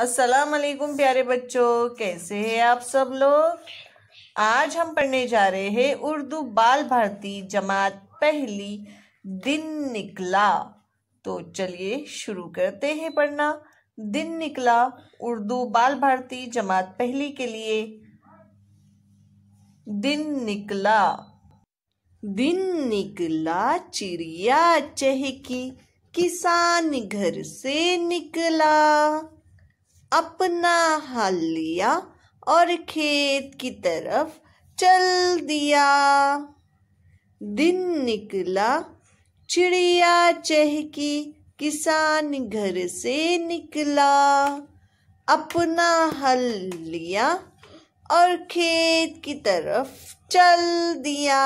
अस्सलाम वालेकुम प्यारे बच्चों कैसे हैं आप सब लोग आज हम पढ़ने जा रहे हैं उर्दू बाल भारती जमात पहली दिन निकला तो चलिए शुरू करते हैं पढ़ना दिन निकला उर्दू बाल भारती जमात पहली के लिए दिन निकला दिन निकला चिड़िया चहकी किसान घर से निकला अपना हल लिया और खेत की तरफ चल दिया दिन निकला चिड़िया चहकी किसान घर से निकला अपना हल लिया और खेत की तरफ चल दिया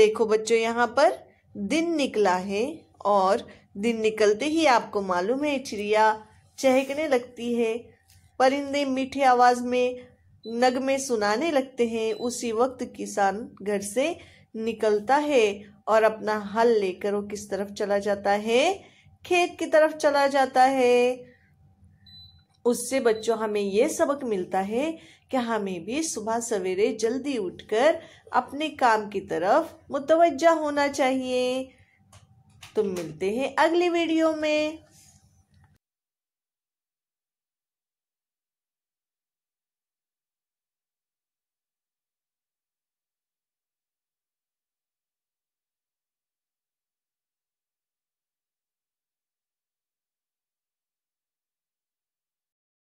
देखो बच्चों यहाँ पर दिन निकला है और दिन निकलते ही आपको मालूम है चिड़िया चहकने लगती है परिंदे मीठे आवाज में नगमे सुनाने लगते हैं उसी वक्त किसान घर से निकलता है और अपना हल लेकर वो किस तरफ चला जाता है खेत की तरफ चला जाता है उससे बच्चों हमें यह सबक मिलता है कि हमें भी सुबह सवेरे जल्दी उठकर अपने काम की तरफ मुतवजा होना चाहिए तो मिलते हैं अगली वीडियो में